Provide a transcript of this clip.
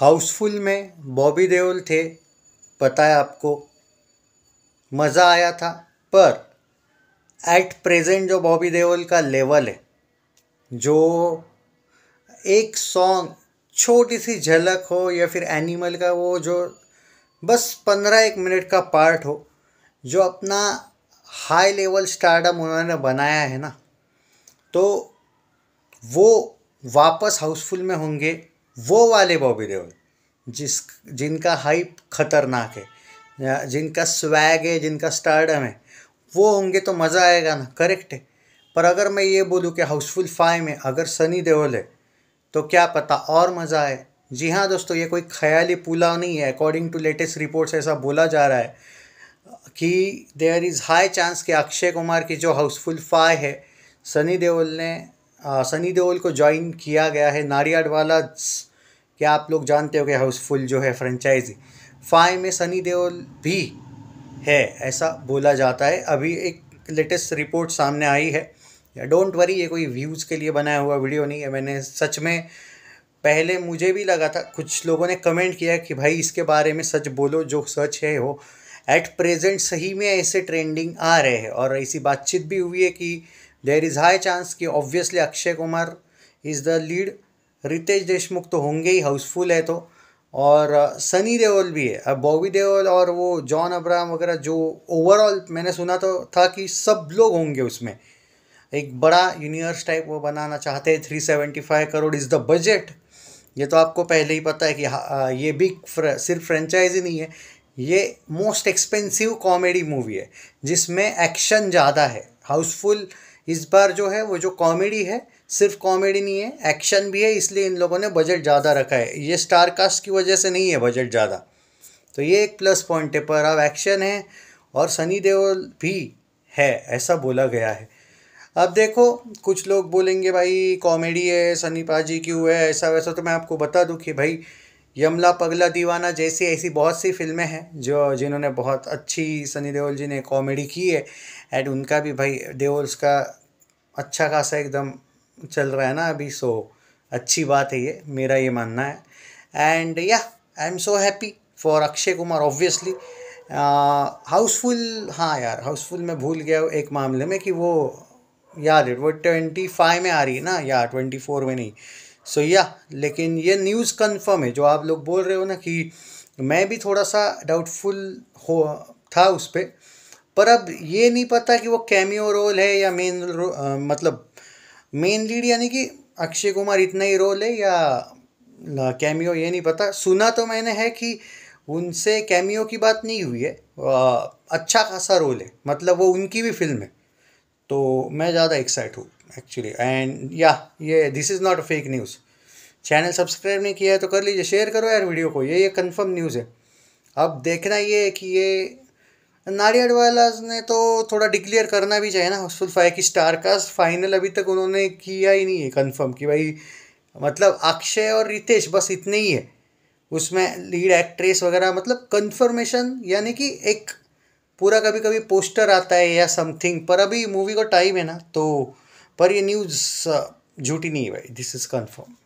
हाउसफुल में बॉबी देओल थे पता है आपको मज़ा आया था पर एट प्रेजेंट जो बॉबी देओल का लेवल है जो एक सॉन्ग छोटी सी झलक हो या फिर एनिमल का वो जो बस पंद्रह एक मिनट का पार्ट हो जो अपना हाई लेवल स्टार्डम उन्होंने बनाया है ना तो वो वापस हाउसफुल में होंगे वो वाले बॉबी देओल जिस जिनका हाइप खतरनाक है जिनका स्वैग है जिनका स्टार्डम है वो होंगे तो मज़ा आएगा ना करेक्ट है पर अगर मैं ये बोलूँ कि हाउसफुल फाइव में अगर सनी देओल है तो क्या पता और मज़ा आए जी हाँ दोस्तों ये कोई ख्याली पुलाव नहीं है अकॉर्डिंग टू लेटेस्ट रिपोर्ट्स ऐसा बोला जा रहा है कि देयर इज़ हाई चांस कि अक्षय कुमार की जो हाउसफुल फाइव है सनी देओल ने सनी देओल को ज्वाइन किया गया है नारियाडवाला क्या आप लोग जानते हो कि हाउसफुल जो है फ्रेंचाइजी फाइव में सनी देओल भी है ऐसा बोला जाता है अभी एक लेटेस्ट रिपोर्ट सामने आई है डोंट वरी ये कोई व्यूज़ के लिए बनाया हुआ वीडियो नहीं है मैंने सच में पहले मुझे भी लगा था कुछ लोगों ने कमेंट किया कि भाई इसके बारे में सच बोलो जो सच है हो एट प्रेजेंट सही में ऐसे ट्रेंडिंग आ रहे हैं और ऐसी बातचीत भी हुई है कि देर इज़ हाई चांस कि obviously Akshay Kumar is the lead Riteish Deshmukh तो होंगे ही हाउसफुल है तो और सनी देओल भी है अब बॉबी देओल और वो जॉन अब्राहम वगैरह जो ओवरऑल मैंने सुना तो था कि सब लोग होंगे उसमें एक बड़ा यूनिवर्स टाइप वो बनाना चाहते हैं three seventy five crore is the budget ये तो आपको पहले ही पता है कि ये बिग फ्र, सिर्फ फ्रेंचाइजी नहीं है ये मोस्ट एक्सपेंसिव कॉमेडी मूवी है जिसमें एक्शन ज़्यादा है हाउसफुल इस बार जो है वो जो कॉमेडी है सिर्फ कॉमेडी नहीं है एक्शन भी है इसलिए इन लोगों ने बजट ज़्यादा रखा है ये स्टार कास्ट की वजह से नहीं है बजट ज़्यादा तो ये एक प्लस पॉइंट है पर अब एक्शन है और सनी देओल भी है ऐसा बोला गया है अब देखो कुछ लोग बोलेंगे भाई कॉमेडी है सनी पाजी क्यों है ऐसा वैसा तो मैं आपको बता दूँ कि भाई यमला पगला दीवाना जैसी ऐसी बहुत सी फिल्में हैं जो जिन्होंने बहुत अच्छी सनी देओल जी ने कॉमेडी की है एंड उनका भी भाई देओल्स का अच्छा खासा एकदम चल रहा है ना अभी सो अच्छी बात है ये मेरा ये मानना है एंड या I am so happy for Akshay Kumar obviously Housefull हाँ यार हाउसफुल मैं भूल गया एक मामले में कि वो याद है वो ट्वेंटी फाइव में आ रही है ना या ट्वेंटी फोर में नहीं सो so, या yeah, लेकिन ये न्यूज़ कंफर्म है जो आप लोग बोल रहे हो ना कि मैं भी थोड़ा सा डाउटफुल हो था उस पर पर अब ये नहीं पता कि वो कैमियो रोल है या मेन मतलब मेन लीड यानी कि अक्षय कुमार इतना ही रोल है या कैमियो ये नहीं पता सुना तो मैंने है कि उनसे कैमियो की बात नहीं हुई है आ, अच्छा खासा रोल है मतलब वो उनकी भी फिल्म है तो मैं ज़्यादा एक्साइट हूँ एक्चुअली एंड या ये this is not a fake news channel subscribe नहीं किया है तो कर लीजिए शेयर करो यार वीडियो को ये ये कन्फर्म न्यूज़ है अब देखना ये है कि ये नारियड वालाज ने तो थोड़ा डिक्लेयर करना भी चाहिए ना हाउसफुल फाइव की स्टार कास्ट फाइनल अभी तक उन्होंने किया ही नहीं है कन्फर्म कि भाई मतलब अक्षय और रितेश बस इतने ही है उसमें लीड एक्ट्रेस वगैरह मतलब कन्फर्मेशन यानी कि एक पूरा कभी कभी पोस्टर आता है या समथिंग पर अभी मूवी का टाइम है ना तो पर ये न्यूज़ झूठी नहीं है भाई दिस इज़ कन्फर्म